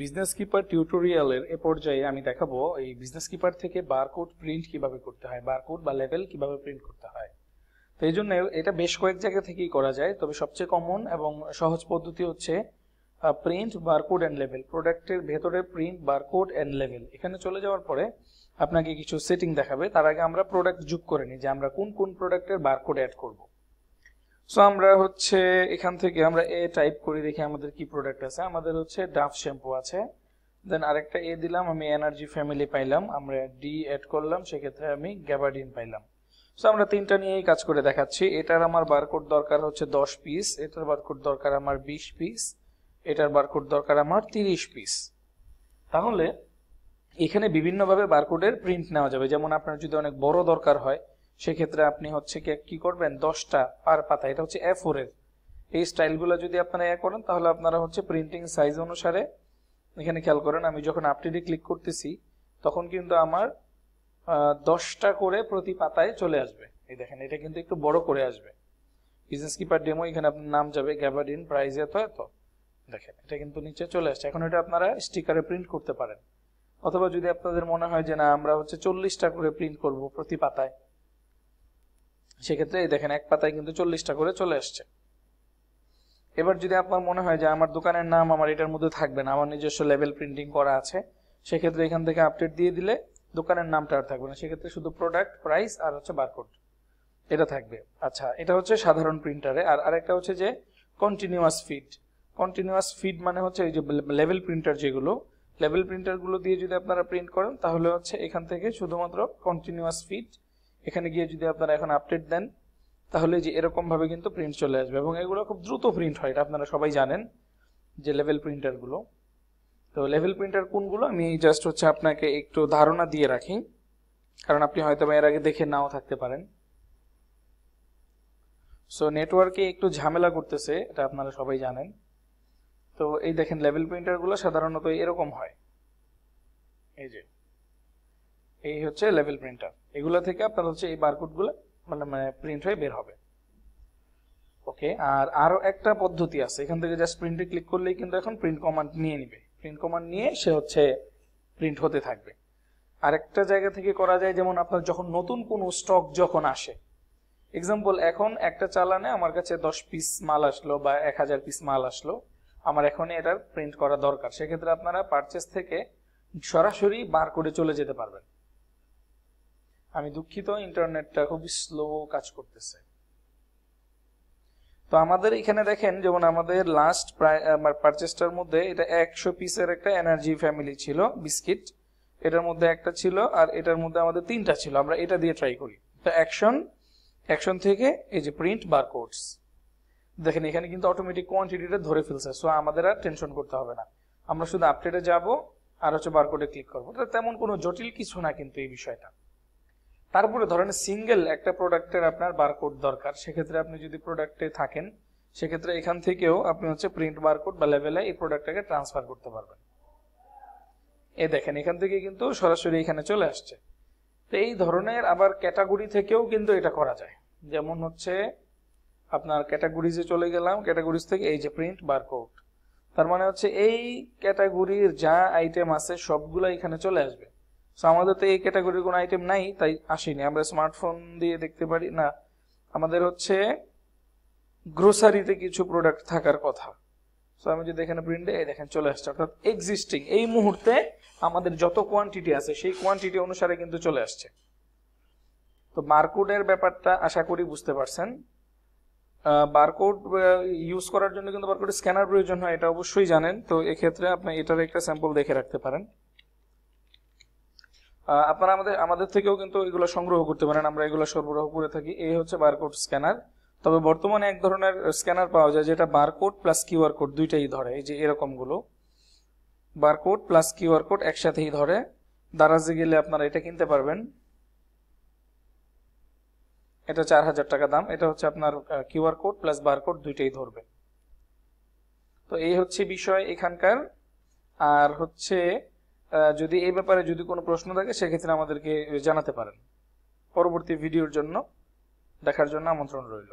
business keeper টিউটোরিয়ালের এ পর্যায়ে আমি দেখাবো এই বিজনেস কিপার থেকে বারকোড প্রিন্ট কিভাবে করতে হয় বারকোড বা লেভেল কিভাবে প্রিন্ট করতে হয় তো এই জন্য এটা বেশ কয়েক জায়গা থেকেই করা যায় তবে সবচেয়ে কমন এবং সহজ পদ্ধতি হচ্ছে প্রিন্ট বারকোড অ্যান্ড লেভেল প্রোডাক্টের ভেতরে প্রিন্ট বারকোড অ্যান্ড লেভেল এখানে চলে যাওয়ার পরে আপনাকে কিছু সেটিং দেখাবে তার আগে আমরা প্রোডাক্ট যোগ করে নিই যে আমরা কোন কোন প্রোডাক্টের বারকোড অ্যাড করবো সো আমরা হচ্ছে এখান থেকে আমরা এ টাইপ করি দেখি আমাদের কি প্রোডাক্ট আছে আমাদের হচ্ছে ডাভ শ্যাম্পু আছে দেন আরেকটা এ দিলাম আমি এনার্জি ফ্যামিলি পাইলাম আমরা ডি অ্যাড করলাম সেক্ষেত্রে আমি গ্যাবাডিন পাইলাম সো আমরা তিনটা নিয়েই কাজ করে দেখাচ্ছি এটার আমার বারকোড দরকার হচ্ছে দশ পিস এটার বারকোড দরকার আমার বিশ পিস এটার বারকোড দরকার আমার তিরিশ পিস তাহলে এখানে বিভিন্নভাবে বারকোডের প্রিন্ট নেওয়া যাবে যেমন আপনার যদি অনেক বড় দরকার হয় সেক্ষেত্রে আপনি হচ্ছে কি কি করবেন দশটা পার পাতা এটা হচ্ছে এ এর এই স্টাইলগুলো যদি আপনারা ইয়ে করেন তাহলে আপনারা হচ্ছে প্রিন্টিং সাইজ অনুসারে এখানে খেয়াল করেন আমি যখন আপডেটে ক্লিক করতেছি তখন কিন্তু আমার দশটা করে প্রতি পাতায় চলে আসবে এই দেখেন এটা কিন্তু একটু বড় করে আসবে বিজনেস কিপার ডেমো এখানে আপনার নাম যাবে গ্যাবাডিন প্রাইজ এত এত দেখেন এটা কিন্তু নিচে চলে আসছে এখন এটা আপনারা স্টিকারে প্রিন্ট করতে পারেন অথবা যদি আপনাদের মনে হয় যে না আমরা হচ্ছে চল্লিশটা করে প্রিন্ট করব প্রতি পাতায় সেক্ষেত্রে এই দেখেন এক পাতায় কিন্তু চল্লিশটা করে চলে আসছে এবার যদি আপনার মনে হয় যে আমার দোকানের নাম আমার এটার মধ্যে থাকবে না আমার নিজস্ব লেভেল প্রিন্টিং করা আছে সেক্ষেত্রে এখান থেকে আপডেট দিয়ে দিলে দোকানের নামটা আর থাকবে না সেক্ষেত্রে শুধু প্রোডাক্ট প্রাইস আর হচ্ছে বারকোড এটা থাকবে আচ্ছা এটা হচ্ছে সাধারণ প্রিন্টারে আর আরেকটা হচ্ছে যে কন্টিনিউয়াস ফিড কন্টিনিউয়াস ফিড মানে হচ্ছে এই যে লেভেল প্রিন্টার যেগুলো লেভেল প্রিন্টারগুলো দিয়ে যদি আপনারা প্রিন্ট করেন তাহলে হচ্ছে এখান থেকে শুধুমাত্র কন্টিনিউয়াস ফিড এখানে গিয়ে যদি আপনারা এখন আপডেট দেন তাহলে যে এরকমভাবে কিন্তু প্রিন্ট চলে আসবে এবং এগুলো খুব দ্রুত প্রিন্ট হয় এটা আপনারা সবাই জানেন যে লেভেল প্রিন্টারগুলো তো লেভেল প্রিন্টার কোনগুলো আমি জাস্ট হচ্ছে আপনাকে একটু ধারণা দিয়ে রাখি কারণ আপনি হয়তো এর আগে দেখে নাও থাকতে পারেন সো নেটওয়ার্কে একটু ঝামেলা করতেছে এটা আপনারা সবাই জানেন তো এই দেখেন লেভেল প্রিন্টারগুলো সাধারণত এরকম হয় এই যে এই হচ্ছে লেভেল প্রিন্টার এগুলো থেকে আপনার হচ্ছে এই বারকোডগুলো মানে মানে প্রিন্ট হয়ে বের হবে ওকে আর আরও একটা পদ্ধতি আছে এখান থেকে জাস্ট প্রিন্টে ক্লিক করলেই কিন্তু এখন প্রিন্ট কমান্ড নিয়ে নিবে প্রিন্ট কমান্ড নিয়ে সে হচ্ছে প্রিন্ট হতে থাকবে আরেকটা জায়গা থেকে করা যায় যেমন আপনার যখন নতুন কোনো স্টক যখন আসে এক্সাম্পল এখন একটা চালানে আমার কাছে দশ পিস মাল আসলো বা এক হাজার পিস মাল আসলো আমার এখন এটার প্রিন্ট করা দরকার সেক্ষেত্রে আপনারা পারচেস থেকে সরাসরি বার করে চলে যেতে পারবেন আমি দুঃখিত ইন্টারনেটটা খুবই স্লো কাজ করতেছে তো আমাদের এখানে দেখেন যেমন আমাদের লাস্ট পারচেসটার মানে মধ্যে এটা একশো পিসের একটা এনার্জি ফ্যামিলি ছিল বিস্কিট এটার মধ্যে একটা ছিল আর এটার মধ্যে আমাদের তিনটা ছিল আমরা এটা দিয়ে ট্রাই করি তো অ্যাকশন অ্যাকশন থেকে এই যে প্রিন্ট বারকোডস দেখেন এখানে কিন্তু অটোমেটিক কোয়ান্টিটিটা ধরে ফেলছে সো আমাদের আর টেনশন করতে হবে না আমরা শুধু আপডেটে যাব আর হচ্ছে বারকোডে ক্লিক করবো তেমন কোনো জটিল কিছু না কিন্তু এই বিষয়টা তারপরে ধরেন সিঙ্গেল একটা প্রোডাক্টের আপনার বারকোড দরকার সেক্ষেত্রে আপনি যদি প্রোডাক্টে থাকেন সেক্ষেত্রে এখান থেকেও আপনি হচ্ছে প্রিন্ট বারকোড বা লেভেলে এই প্রোডাক্টটাকে ট্রান্সফার করতে পারবেন এ দেখেন এখান থেকে কিন্তু সরাসরি এখানে চলে আসছে তো এই ধরনের আবার ক্যাটাগরি থেকেও কিন্তু এটা করা যায় যেমন হচ্ছে আপনার ক্যাটাগরিজে চলে গেলাম ক্যাটাগরিজ থেকে এই যে প্রিন্ট বারকোড তার মানে হচ্ছে এই ক্যাটাগরির যা আইটেম আছে সবগুলো এখানে চলে আসবে সো আমাদের তো এই ক্যাটাগরির কোনো আইটেম নাই তাই আসেনি আমরা স্মার্টফোন দিয়ে দেখতে পারি না আমাদের হচ্ছে গ্রোসারিতে কিছু প্রোডাক্ট থাকার কথা সো আমি যদি এখানে প্রিন্টে এই দেখেন চলে আসছে অর্থাৎ এক্সিস্টিং এই মুহূর্তে আমাদের যত কোয়ান্টিটি আছে সেই কোয়ান্টিটি অনুসারে কিন্তু চলে আসছে তো বারকোডের ব্যাপারটা আশা করি বুঝতে পারছেন বারকোড ইউজ করার জন্য কিন্তু বারকোডের স্ক্যানার প্রয়োজন হয় এটা অবশ্যই জানেন তো এক্ষেত্রে আপনি এটার একটা স্যাম্পল দেখে রাখতে পারেন আপনারা আমাদের আমাদের থেকেও কিন্তু এগুলো সংগ্রহ করতে পারেন আমরা এগুলো সরবরাহ করে থাকি এই হচ্ছে বারকোড স্ক্যানার তবে বর্তমানে এক ধরনের স্ক্যানার পাওয়া যায় যেটা বারকোড প্লাস কিউআর কোড দুইটাই ধরে এই যে এরকমগুলো বারকোড প্লাস কিউআর কোড একসাথেই ধরে দারাজে গেলে আপনারা এটা কিনতে পারবেন এটা চার হাজার টাকা দাম এটা হচ্ছে আপনার কিউআর কোড প্লাস বারকোড দুইটাই ধরবে তো এই হচ্ছে বিষয় এখানকার আর হচ্ছে যদি এই ব্যাপারে যদি কোনো প্রশ্ন থাকে সেক্ষেত্রে আমাদেরকে জানাতে পারেন পরবর্তী ভিডিওর জন্য দেখার জন্য আমন্ত্রণ রইল